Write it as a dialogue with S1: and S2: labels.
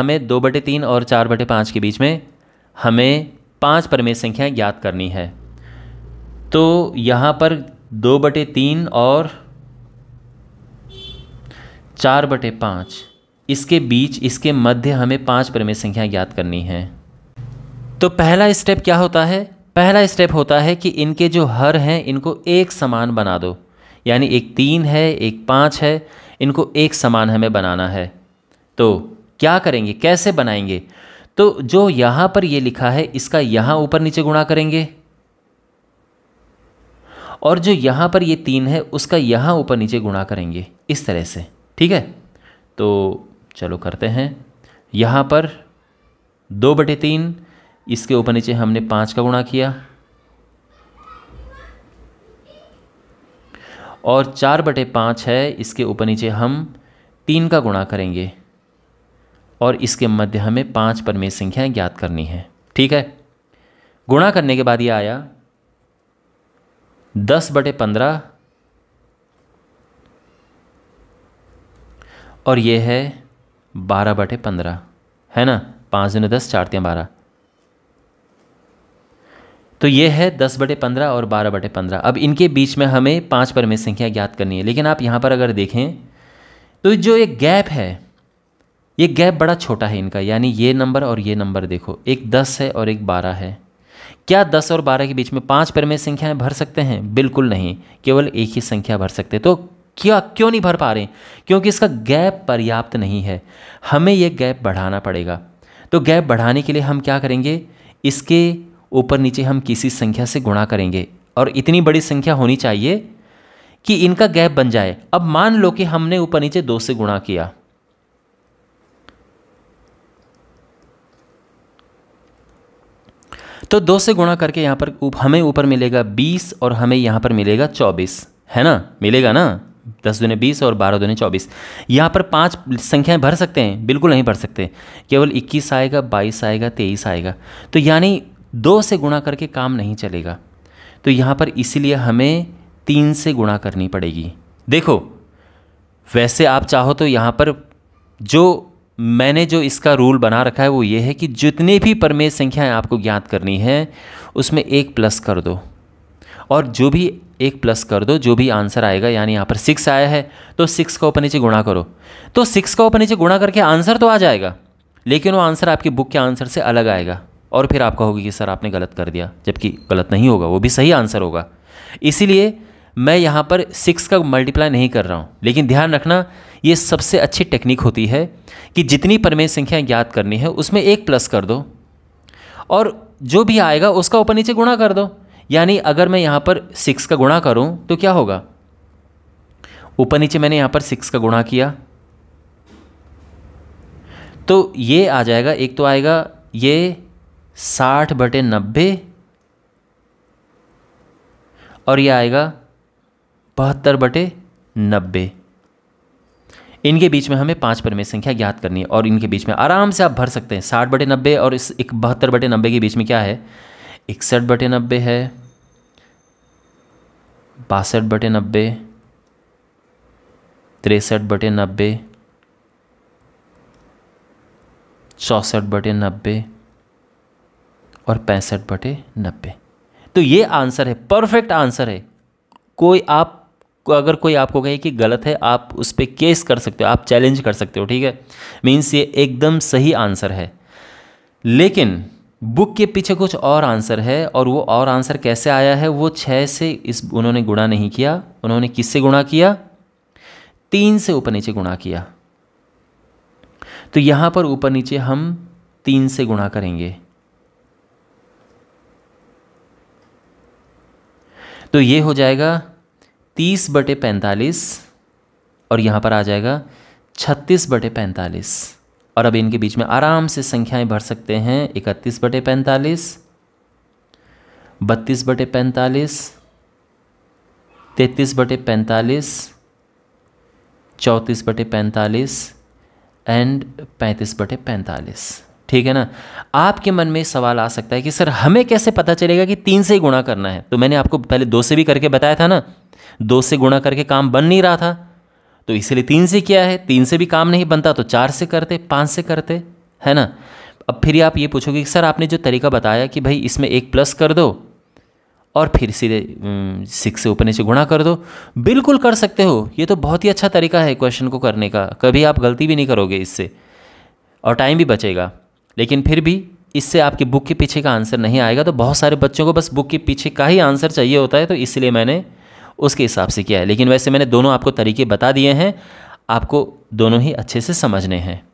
S1: हमें दो बटे तीन और चार बटे पाँच के बीच में हमें पांच परमेय संख्याएं ज्ञात करनी है तो यहाँ पर दो बटे तीन और चार बटे पाँच इसके बीच इसके मध्य हमें पांच परमेय संख्याएं ज्ञात करनी है तो पहला स्टेप क्या होता है पहला स्टेप होता है कि इनके जो हर हैं इनको एक समान बना दो यानी एक तीन है एक पाँच है इनको एक समान हमें बनाना है तो क्या करेंगे कैसे बनाएंगे तो जो यहां पर ये लिखा है इसका यहां ऊपर नीचे गुणा करेंगे और जो यहां पर ये तीन है उसका यहां ऊपर नीचे गुणा करेंगे इस तरह से ठीक है तो चलो करते हैं यहां पर दो बटे तीन इसके ऊपर नीचे हमने पांच का गुणा किया और चार बटे पांच है इसके ऊपर नीचे हम तीन का गुणा करेंगे और इसके मध्य हमें पांच परमेय संख्याएं ज्ञात करनी है ठीक है गुणा करने के बाद ये आया दस बटे पंद्रह और ये है बारह बटे पंद्रह है ना पाँच दिन दस चार बारह तो ये है दस बटे पंद्रह और बारह बटे पंद्रह अब इनके बीच में हमें पांच परमेय संख्या ज्ञात करनी है लेकिन आप यहाँ पर अगर देखें तो जो एक गैप है ये गैप बड़ा छोटा है इनका यानी ये नंबर और ये नंबर देखो एक दस है और एक बारह है क्या दस और बारह के बीच में पांच परमे संख्याएं भर सकते हैं बिल्कुल नहीं केवल एक ही संख्या भर सकते तो क्या क्यों नहीं भर पा रहे क्योंकि इसका गैप पर्याप्त नहीं है हमें यह गैप बढ़ाना पड़ेगा तो गैप बढ़ाने के लिए हम क्या करेंगे इसके ऊपर नीचे हम किसी संख्या से गुणा करेंगे और इतनी बड़ी संख्या होनी चाहिए कि इनका गैप बन जाए अब मान लो कि हमने ऊपर नीचे दो से गुणा किया तो दो से गुणा करके यहाँ पर हमें ऊपर मिलेगा बीस और हमें यहाँ पर मिलेगा चौबीस है ना मिलेगा ना दस दुने बीस और बारह दुने चौबीस यहाँ पर पांच संख्याएं भर सकते हैं बिल्कुल नहीं भर सकते केवल इक्कीस आएगा बाईस आएगा तेईस आएगा तो यानी दो से गुणा करके काम नहीं चलेगा तो यहाँ पर इसीलिए हमें तीन से गुणा करनी पड़ेगी देखो वैसे आप चाहो तो यहाँ पर जो मैंने जो इसका रूल बना रखा है वो ये है कि जितनी भी परमेय संख्याएं आपको ज्ञात करनी है उसमें एक प्लस कर दो और जो भी एक प्लस कर दो जो भी आंसर आएगा यानी यहाँ पर सिक्स आया है तो सिक्स का ऊपर नीचे गुणा करो तो सिक्स का ऊपर नीचे गुणा करके आंसर तो आ जाएगा लेकिन वो आंसर आपकी बुक के आंसर से अलग आएगा और फिर आप कहोगे कि सर आपने गलत कर दिया जबकि गलत नहीं होगा वो भी सही आंसर होगा इसीलिए मैं यहाँ पर सिक्स का मल्टीप्लाई नहीं कर रहा हूँ लेकिन ध्यान रखना ये सबसे अच्छी टेक्निक होती है कि जितनी परमेय संख्या ज्ञात करनी है उसमें एक प्लस कर दो और जो भी आएगा उसका ऊपर नीचे गुणा कर दो यानी अगर मैं यहाँ पर सिक्स का गुणा करूँ तो क्या होगा ऊपर नीचे मैंने यहाँ पर सिक्स का गुणा किया तो ये आ जाएगा एक तो आएगा ये साठ बटे नब्बे और ये आएगा बहत्तर बटे नब्बे इनके बीच में हमें पाँच परिमेय संख्या ज्ञात करनी है और इनके बीच में आराम से आप भर सकते हैं साठ बटे नब्बे और इस एक बहत्तर बटे नब्बे के बीच में क्या है इकसठ बटे नब्बे है बासठ बटे नब्बे तिरसठ बटे नब्बे चौंसठ बटे नब्बे और पैंसठ बटे नब्बे तो ये आंसर है परफेक्ट आंसर है कोई आप को अगर कोई आपको कहे कि गलत है आप उस पर केस कर सकते हो आप चैलेंज कर सकते हो ठीक है मीन्स ये एकदम सही आंसर है लेकिन बुक के पीछे कुछ और आंसर है और वो और आंसर कैसे आया है वो छः से इस उन्होंने गुणा नहीं किया उन्होंने किससे गुणा किया तीन से ऊपर नीचे गुणा किया तो यहाँ पर ऊपर नीचे हम तीन से गुणा करेंगे तो ये हो जाएगा तीस बटे पैंतालीस और यहाँ पर आ जाएगा छत्तीस बटे पैंतालीस और अब इनके बीच में आराम से संख्याएं भर सकते हैं इकतीस बटे पैंतालीस बत्तीस बटे पैंतालीस तैतीस बटे पैंतालीस चौंतीस बटे पैंतालीस एंड पैंतीस बटे पैंतालीस ठीक है ना आपके मन में सवाल आ सकता है कि सर हमें कैसे पता चलेगा कि तीन से ही गुणा करना है तो मैंने आपको पहले दो से भी करके बताया था ना दो से गुणा करके काम बन नहीं रहा था तो इसलिए तीन से किया है तीन से भी काम नहीं बनता तो चार से करते पाँच से करते है ना अब फिर आप ये पूछोगे कि सर आपने जो तरीका बताया कि भाई इसमें एक प्लस कर दो और फिर सीधे सिक्स से ऊपर नीचे गुणा कर दो बिल्कुल कर सकते हो ये तो बहुत ही अच्छा तरीका है क्वेश्चन को करने का कभी आप गलती भी नहीं करोगे इससे और टाइम भी बचेगा लेकिन फिर भी इससे आपकी बुक के पीछे का आंसर नहीं आएगा तो बहुत सारे बच्चों को बस बुक के पीछे का ही आंसर चाहिए होता है तो इसलिए मैंने उसके हिसाब से किया है लेकिन वैसे मैंने दोनों आपको तरीके बता दिए हैं आपको दोनों ही अच्छे से समझने हैं